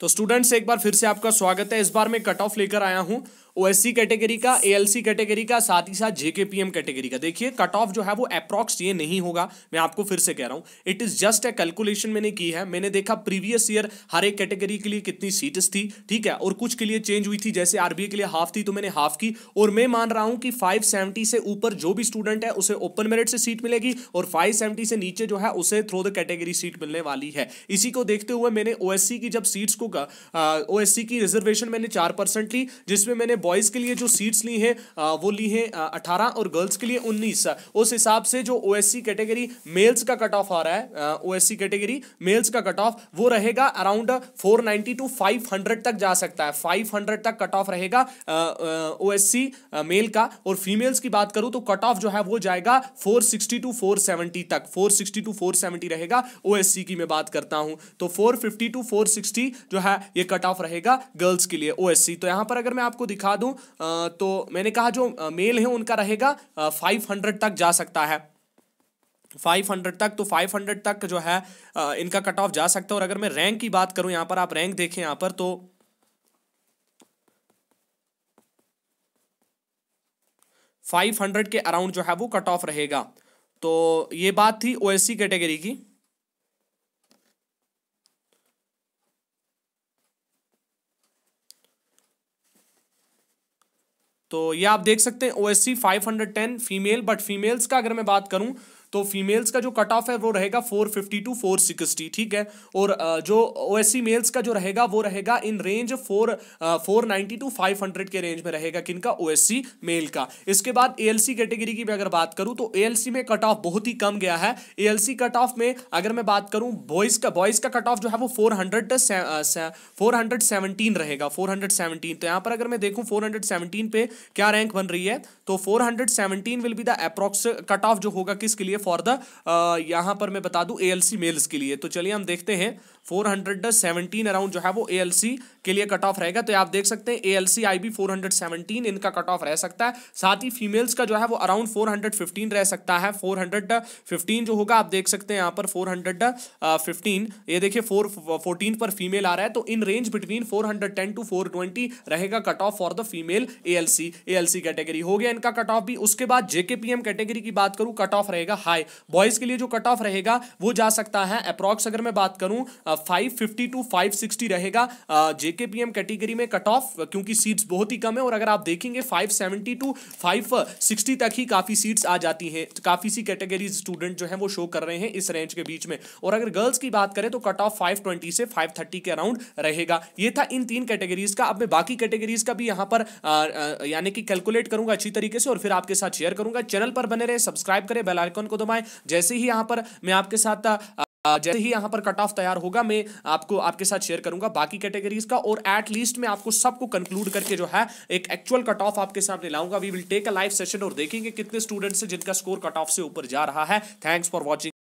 तो स्टूडेंट्स एक बार फिर से आपका स्वागत है इस बार मैं कट ऑफ लेकर आया हूं ओएससी कैटेगरी का एएलसी कैटेगरी का साथ ही साथ जेकेपीएम कैटेगरी का देखिए कट ऑफ जो है वो अप्रॉक्स ये नहीं होगा मैं आपको फिर से कह रहा हूँ it is just a calculation मैंने की है मैंने देखा प्रीवियस ईयर हर एक कैटेगरी के लिए कितनी सीट्स थी ठीक है और कुछ के लिए चेंज हुई थी जैसे आरबीए के लिए हाफ थी तो मैंने हाफ की और मैं मान रहा हूँ कि फाइव से ऊपर जो भी स्टूडेंट है उसे ओपन मेरिट से सीट मिलेगी और फाइव से नीचे जो है उसे थ्रो द कैटेगरी सीट मिलने वाली है इसी को देखते हुए मैंने ओएससी की जब सीट्स को ओएससी की रिजर्वेशन मैंने चार परसेंट ली जिसमें मैंने बॉयज़ के लिए जो सीट्स ली है वो ली है अठारह और गर्ल्स के लिए उन्नीस उस हिसाब से जो ओ कैटेगरी मेल्स का कट ऑफ आ रहा है ओ कैटेगरी मेल्स का कट ऑफ वो रहेगा अराउंड फोर टू फाइव तक जा सकता है फाइव तक कट ऑफ रहेगा ओ मेल का और फीमेल्स की बात करूँ तो कट ऑफ जो है वो जाएगा फोर टू फोर तक फोर टू फोर रहेगा ओ की मैं बात करता हूँ तो फोर टू फोर जो है ये कट ऑफ रहेगा गर्ल्स के लिए ओ तो यहाँ पर अगर मैं आपको दिखा दूं तो मैंने कहा जो मेल है उनका रहेगा फाइव हंड्रेड तक जा सकता है फाइव हंड्रेड तक तो फाइव हंड्रेड तक जो है इनका कट ऑफ जा सकता है और अगर मैं रैंक की बात करूं यहां पर आप रैंक देखें यहां पर तो फाइव हंड्रेड के अराउंड जो है वो कट ऑफ रहेगा तो ये बात थी ओएससी कैटेगरी की तो ये आप देख सकते हैं O S C five hundred ten female but females का अगर मैं बात करूं तो फीमेल्स का जो कट ऑफ है वो रहेगा four fifty to four sixty ठीक है और जो ओ एस सी मेल्स का जो रहेगा वो रहेगा in range four four ninety to five hundred के रेंज में रहेगा किनका ओ एस सी मेल का इसके बाद ए एल सी कैटेगरी की भी अगर बात करूँ तो ए एल सी में कट ऑफ बहुत ही कम गया है A L C cut off में अगर मैं बात करूँ बॉयज का बॉयज का कट ऑफ जो है वो four hundred four hundred seventeen रहेगा फोर हंड्रेड सेवनटीन तो यहाँ पर अगर मैं देखूँ फोर हंड्रेड सेवनटीन पे क्या रैंक बन रही है तो four hundred seventeen will be the approx cut off जो होगा किसके लिए फॉर द uh, यहाँ पर मैं बता दूँ ए मेल्स के लिए तो चलिए हम देखते हैं फोर हंड्रेड सेवनटीन अराउंड जो है वो ए के लिए कट ऑफ रहेगा तो आप देख सकते हैं A L C I B four hundred seventeen इनका कट ऑफ रह सकता है साथ ही फीमेल्स का जो है वो अराउंड फोर हंड्रेड फिफ्टीन रह सकता है फोर हंड्रेड फिफ्टीन जो होगा आप देख सकते हैं यहाँ पर फोर हंड्रेड फिफ्टीन ये देखिए फोर फोर्टीन पर फीमेल आ रहा है तो in range between four hundred ten to four twenty रहेगा cut off for the female A L C category हो गया इनका कट ऑफ भी उसके बाद जेकेपीएम कैटेगरी की बात करूँ कट ऑफ रहेगा हाई बॉयज के लिए जो कट ऑफ रहेगा वो जा सकता है अप्रॉक्स अगर मैं बात करूं five fifty to five sixty रहेगा जेके पी एम कैटेगरी में कट ऑफ क्योंकि सीट्स बहुत ही कम है और अगर आप देखेंगे five seventy to five sixty तक ही काफ़ी सीट्स आ जाती हैं काफ़ी सी कैटेगरी स्टूडेंट जो है वो शो कर रहे हैं इस रेंज के बीच में और अगर गर्ल्स की बात करें तो कट ऑफ फाइव ट्वेंटी से फाइव थर्टी के अराउंड रहेगा ये था इन तीन कैटेगरीज का अब मैं बाकी कैटेगरीज का भी यहाँ पर यानी कि कैलकुलेट करूंगा अच्छी तरीके से और फिर आपके साथ शेयर करूंगा चैनल पर बने रहे सब्सक्राइब करें बेल आइकन को दबाएं जैसे ही यहां पर मैं आपके साथ जैसे ही यहां पर कट ऑफ तैयार होगा मैं आपको आपके साथ शेयर करूंगा बाकी कैटेगरीज का और एट लीस्ट मैं आपको सबको कंक्लूड करके जो है एक एक्चुअल कट ऑफ आपके सामने लाऊंगा we will take a live session और देखेंगे कितने स्टूडेंट्स हैं जिनका स्कोर कट ऑफ से ऊपर जा रहा है थैंक्स फॉर वॉचिंग